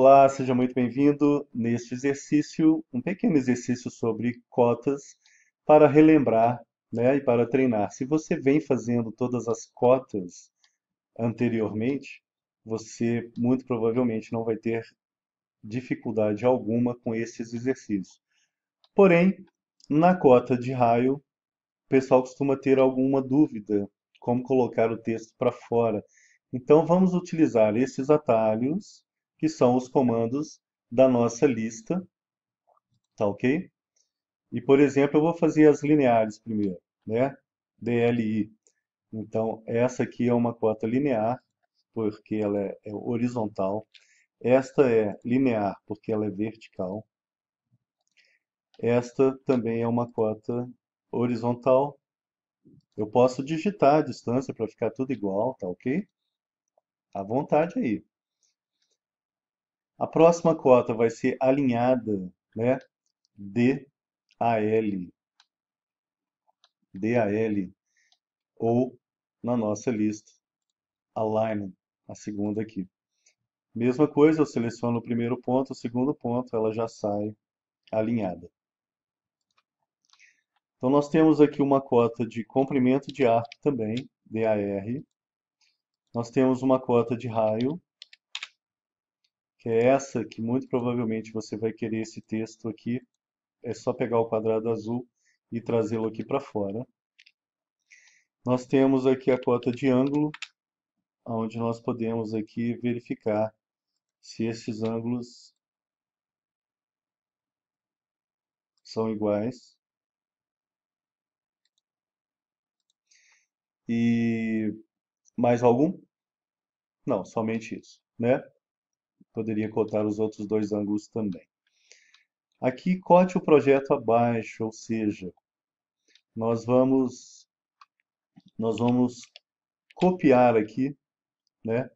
Olá, seja muito bem-vindo. Neste exercício, um pequeno exercício sobre cotas para relembrar né, e para treinar. Se você vem fazendo todas as cotas anteriormente, você muito provavelmente não vai ter dificuldade alguma com esses exercícios. Porém, na cota de raio, o pessoal costuma ter alguma dúvida como colocar o texto para fora. Então, vamos utilizar esses atalhos que são os comandos da nossa lista, tá ok? E, por exemplo, eu vou fazer as lineares primeiro, né? DLI. Então, essa aqui é uma cota linear, porque ela é, é horizontal. Esta é linear, porque ela é vertical. Esta também é uma cota horizontal. Eu posso digitar a distância para ficar tudo igual, tá ok? À vontade aí. A próxima cota vai ser alinhada, né? A L Ou, na nossa lista, align, a segunda aqui. Mesma coisa, eu seleciono o primeiro ponto, o segundo ponto, ela já sai alinhada. Então, nós temos aqui uma cota de comprimento de arco também, DAR. Nós temos uma cota de raio, que é essa que muito provavelmente você vai querer esse texto aqui. É só pegar o quadrado azul e trazê-lo aqui para fora. Nós temos aqui a cota de ângulo, onde nós podemos aqui verificar se esses ângulos são iguais. E mais algum? Não, somente isso, né? poderia cotar os outros dois ângulos também. Aqui, cote o projeto abaixo, ou seja, nós vamos, nós vamos copiar aqui, né?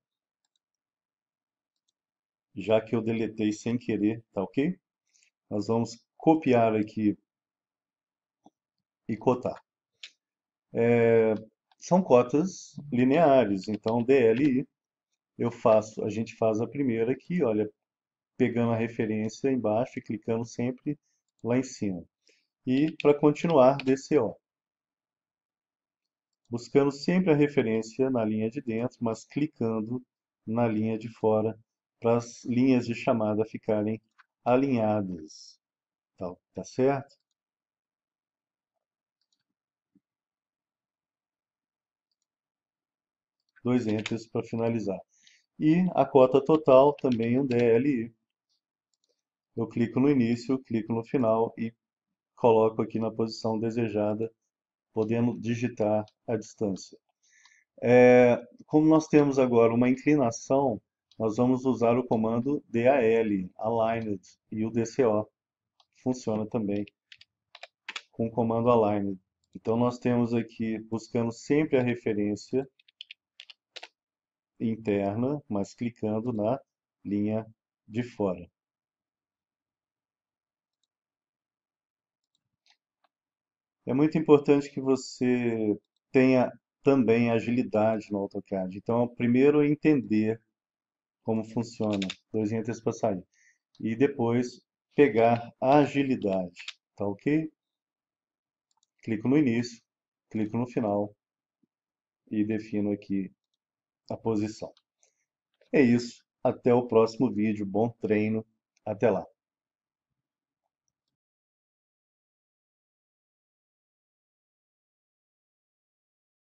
Já que eu deletei sem querer, tá ok? Nós vamos copiar aqui e cotar. É, são cotas lineares, então DLI eu faço, a gente faz a primeira aqui, olha, pegando a referência embaixo e clicando sempre lá em cima. E para continuar, DCO. Buscando sempre a referência na linha de dentro, mas clicando na linha de fora para as linhas de chamada ficarem alinhadas. Tá, tá certo? Dois enters para finalizar e a cota total também um DLI. Eu clico no início, clico no final e coloco aqui na posição desejada, podendo digitar a distância. É, como nós temos agora uma inclinação, nós vamos usar o comando DAL, Aligned, e o DCO. Funciona também com o comando Aligned. Então nós temos aqui, buscando sempre a referência, interna, mas clicando na linha de fora. É muito importante que você tenha também agilidade no AutoCAD. Então, primeiro entender como funciona, dois entes para sair. E depois pegar agilidade, tá ok? Clico no início, clico no final e defino aqui a posição. É isso. Até o próximo vídeo. Bom treino. Até lá.